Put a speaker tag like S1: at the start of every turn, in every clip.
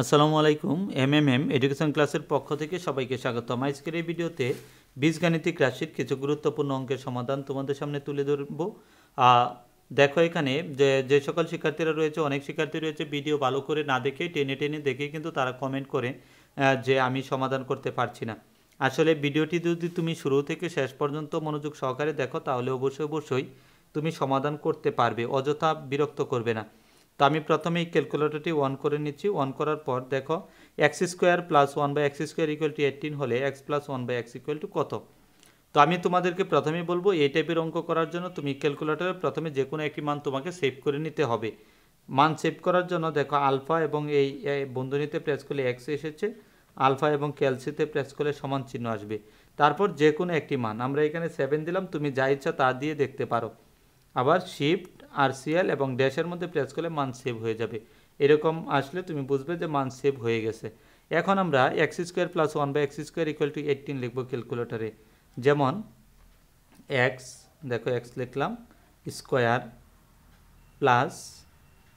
S1: আসসালামু আলাইকুম M M M education ক্লাসের পক্ষ থেকে সবাইকে স্বাগতম আজকের এই ভিডিওতে বীজগাণিতিক রাশির কিছু গুরুত্বপূর্ণ অঙ্কের সমাধান তোমাদের সামনে তুলে ধরব দেখো এখানে যে যে সকল শিক্ষার্থীরা রয়েছে অনেক শিক্ষার্থী রয়েছে ভিডিও ভালো করে না দেখে টেনে টেনে দেখে কিন্তু তারা কমেন্ট করে যে আমি সমাধান করতে পারছি না আসলে ভিডিওটি যদি তুমি শুরু থেকে শেষ পর্যন্ত মনোযোগ সহকারে দেখো তাহলে অবশ্যই অবশ্যই তুমি সমাধান করতে পারবে অযথা বিরক্ত করবে না তো আমি প্রথমে এই ক্যালকুলেটরটি অন করে নিচ্ছি অন করার পর দেখো x square plus one by x square equal to eighteen হলে x plus one by x equal to কত তো আমি তোমাদেরকে প্রথমেই বলবো এই টাইপের অঙ্ক করার জন্য তুমি ক্যালকুলেটরে প্রথমে যে কোনো একটি মান তোমাকে সেভ করে নিতে হবে মান সেভ করার জন্য দেখো আলফা এবং এই বন্ধনীতে প্রেস করলে এক্স এসেছে আলফা এবং ক্যালসিতে প্রেস করলে সমান চিহ্ন আসবে তারপর যে কোনো একটি মান আমরা এখানে সেভেন দিলাম তুমি যা ইচ্ছা তা দিয়ে দেখতে পারো আবার শিফট আরসিএল এবং ড্যাশের মধ্যে প্রেস করলে মান সেভ হয়ে যাবে এরকম আসলে তুমি বুঝবে যে মান সেভ হয়ে গেছে এখন আমরা x square plus one by x square equal to eighteen লিখবো ক্যালকুলেটারে যেমন এক্স দেখো এক্স লিখলাম স্কোয়ার প্লাস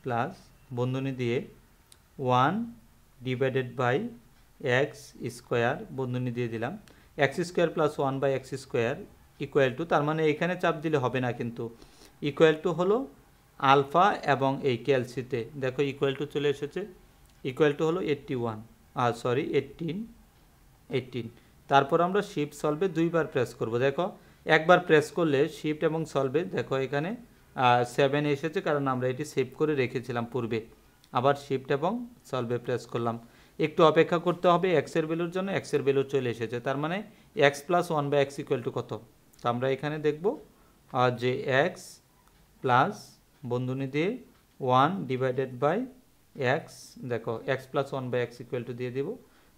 S1: প্লাস বন্ধনী দিয়ে one divided by x square বন্ধনী দিয়ে দিলাম x square plus one by x square equal to তার মানে এখানে চাপ দিলে হবে না কিন্তু ইকুয়াল টু হলো আলফা এবং এই ক্যালসিতে দেখো ইকুয়াল টু চলে এসেছে ইকুয়াল টু হলো এইট্টি ওয়ান আর সরি এইটিন এইটিন তারপর আমরা শিফট সলভে দুইবার প্রেস করব দেখো একবার প্রেস করলে শিফট এবং সলভে দেখো এখানে সেভেন এসেছে কারণ আমরা এটি সেভ করে রেখেছিলাম পূর্বে আবার শিফট এবং সলভে প্রেস করলাম একটু অপেক্ষা করতে হবে এক্সের ভ্যালুর জন্য এক্সের ভ্যালু চলে এসেছে তার মানে x plus one by x equal to কত তো আমরা এখানে দেখব যে এক্স প্লাস বন্ধনীতে ওয়ান ডিভাইডেড বাই এক্স দেখো x plus one by x equal to দিয়ে দিব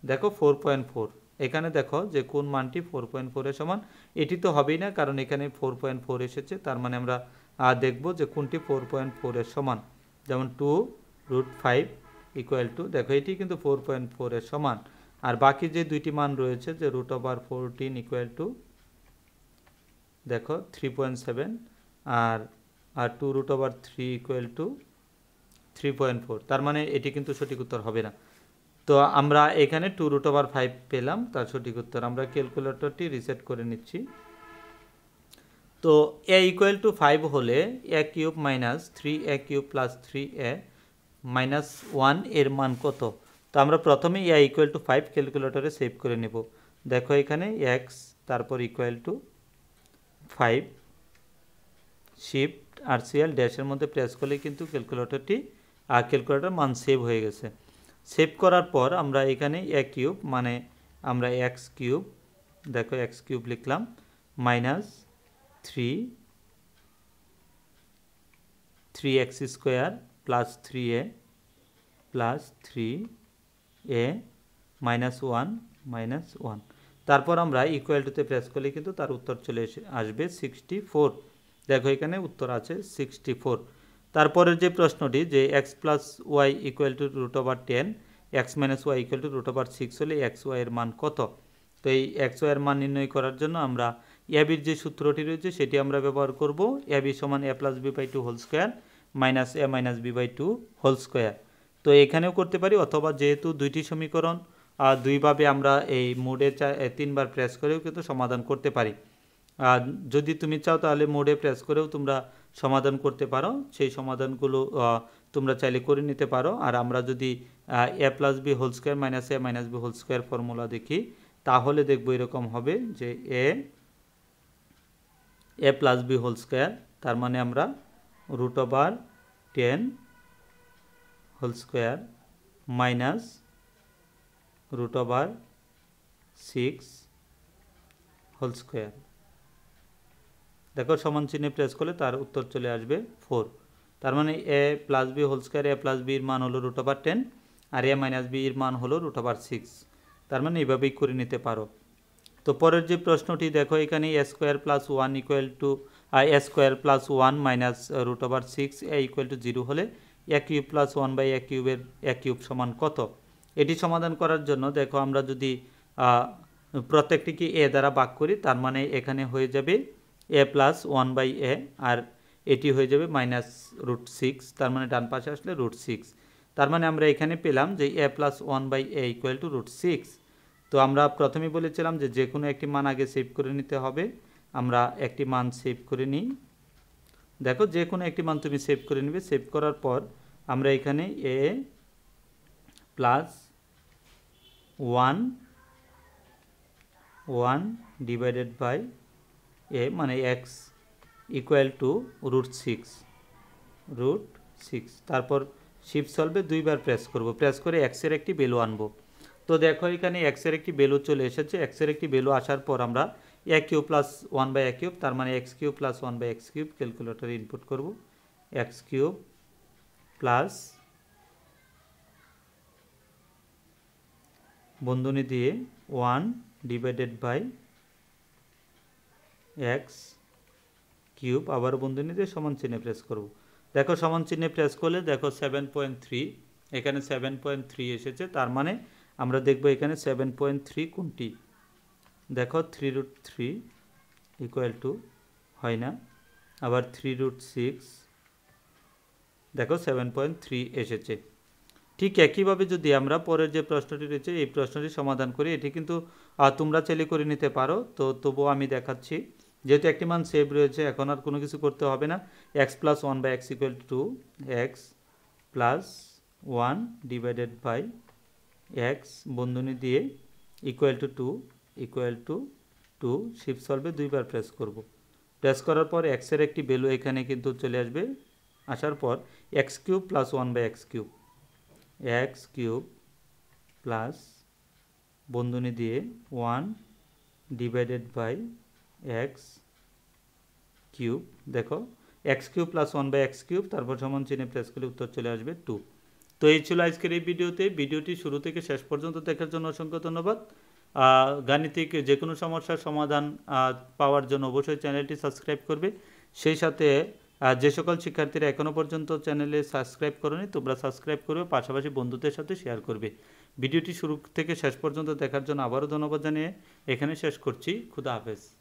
S1: দেখো ফোর পয়েন্ট ফোর এখানে দেখো যে কোন মানটি ফোর পয়েন্ট ফোরের সমান এটি তো হবেই না কারণ এখানে ফোর পয়েন্ট ফোর এসেছে তার মানে আমরা দেখব যে কোনটি ফোর পয়েন্ট ফোরের সমান যেমন two root five equal to দেখো এটি কিন্তু ফোর পয়েন্ট ফোরের সমান আর বাকি যে দুইটি মান রয়েছে যে root over fourteen equal to দেখো থ্রি পয়েন্ট সেভেন আর আর two root over three equal to three point four তার মানে এটি কিন্তু সঠিক উত্তর হবে না তো আমরা এখানে টু রুট ওভার ফাইভ পেলাম তার সঠিক উত্তর আমরা ক্যালকুলেটরটি রিসেট করে নিচ্ছি তো এ ইকুয়াল টু ফাইভ হলে এক cube minus three a cube plus three a minus one এর মান কত তো আমরা প্রথমে এ ইকুয়াল টু ফাইভ ক্যালকুলেটরে সেভ করে নেব দেখো এখানে এক্স তারপর ইকুয়াল টু ফাইভ শিফট আর এল ড্যাশের মধ্যে প্রেস করলে কিন্তু ক্যালকুলেটরটি আর ক্যালকুলেটর মান সেভ হয়ে গেছে সেভ করার পর আমরা এখানে এক কিউব মানে আমরা এক্স কিউব দেখো এক্স কিউব লিখলাম minus three three x square plus three a plus three a minus one minus one তারপর আমরা ইকুয়াল টুতে প্রেস করলে কিন্তু তার উত্তর চলে আসবে সিক্সটি ফোর দেখো এখানে উত্তর আছে সিক্সটি ফোর তারপরের যে প্রশ্নটি যে x plus y equal to root over ten x minus y equal to root over six হলে এক্স ওয়াইয়ের মান কত তো এই এক্স ওয়াইয়ের মান নির্ণয় করার জন্য আমরা অ্যাবির যে সূত্রটি রয়েছে সেটি আমরা ব্যবহার করব অ্যাবি সমান a plus b by two whole square minus a minus b by two whole square তো এখানেও করতে পারি অথবা যেহেতু দুইটি সমীকরণ দুইভাবে আমরা এই মোডে তিনবার প্রেস করেও কিন্তু সমাধান করতে পারি আর যদি তুমি চাও তাহলে মোড়ে প্রেস করেও তোমরা সমাধান করতে পারো সেই সমাধানগুলো তোমরা চাইলে করে নিতে পারো আর আমরা যদি a plus b whole square minus a minus b whole square formula দেখি তাহলে দেখব এরকম হবে যে a a plus b whole square তার মানে আমরা root over ten whole square minus root over six whole square দেখো সমান চিহ্নে প্রেস করলে তার উত্তর চলে আসবে ফোর তার মানে a plus b whole square a plus বির মান হলো রুট ওভার টেন আর এ মাইনাস বির মান হলো রুট ওভার সিক্স তার মানে এইভাবেই করে নিতে পারো তো পরের যে প্রশ্নটি দেখো এখানে a square plus one equal to a square plus one minus root over six a equal to zero হলে a cube plus one by a কিউবের এ কিউব সমান কত এটি সমাধান করার জন্য দেখো আমরা যদি প্রত্যেকটিকে এ দ্বারা ভাগ করি তার মানে এখানে হয়ে যাবে a plus one by a আর এটি হয়ে যাবে মাইনাস রুট সিক্স তার মানে ডান পাশে আসলে রুট সিক্স তার মানে আমরা এখানে পেলাম যে a plus one by a equal to root six তো আমরা প্রথমে বলেছিলাম যে যে কোনো একটি মান আগে সেভ করে নিতে হবে আমরা একটি মান সেভ করে নিই দেখো যে কোনো একটি মান তুমি সেভ করে নেবে সেভ করার পর আমরা এখানে a plus one one divided by a মানে x equal to root six root six তারপর শিফট সলভে দুইবার প্রেস করব প্রেস করে এক্সের একটি বেলু আনবো তো দেখো এখানে এক্সের একটি বেলু চলে এসেছে এক্সের একটি বেলু আসার পর আমরা এক কিউব প্লাস ওয়ান বাই এক কিউব তার মানে x cube plus one by x cube ক্যালকুলেটারে ইনপুট করব এক্স কিউব প্লাস বন্ধনী দিয়ে one divided by x cube আবার বন্ধনীতে সমান চিহ্নে প্রেস করব দেখো সমান চিহ্নে প্রেস করলে দেখো সেভেন পয়েন্ট থ্রি এখানে সেভেন পয়েন্ট থ্রি এসেছে তার মানে আমরা দেখব এখানে সেভেন পয়েন্ট থ্রি কোনটি দেখো three root three equal to হয় না আবার থ্রি রুট সিক্স দেখো সেভেন পয়েন্ট থ্রি এসেছে ঠিক একইভাবে যদি আমরা পরের যে প্রশ্নটি রয়েছে এই প্রশ্নটি সমাধান করি এটি কিন্তু তোমরা চাইলে করে নিতে পারো তো তবুও আমি দেখাচ্ছি যেহেতু একটি মান সেভ রয়েছে এখন আর কোনো কিছু করতে হবে না x plus one by x equal to x plus one divided by x বন্ধনী দিয়ে equal to two equal to two shift সলভে দুইবার প্রেস করব প্রেস করার পর এক্সের একটি ভ্যালু এখানে কিন্তু চলে আসবে আসার পর x cube plus one by x cube x cube plus বন্ধনী দিয়ে one divided by x cube দেখো x cube plus one by x cube তারপর সমান চিনে প্রেস করলে উত্তর চলে আসবে টু তো এই ছিল আজকের এই ভিডিওতে ভিডিওটি শুরু থেকে শেষ পর্যন্ত দেখার জন্য অসংখ্য ধন্যবাদ গাণিতিক যে কোনো সমস্যার সমাধান পাওয়ার জন্য অবশ্যই চ্যানেলটি সাবস্ক্রাইব করবে সেই সাথে যে সকল শিক্ষার্থীরা এখনও পর্যন্ত চ্যানেলে সাবস্ক্রাইব করনি তোমরা সাবস্ক্রাইব করবে পাশাপাশি বন্ধুদের সাথে শেয়ার করবে ভিডিওটি শুরু থেকে শেষ পর্যন্ত দেখার জন্য আবারও ধন্যবাদ জানিয়ে এখানে শেষ করছি খুদা হাফেজ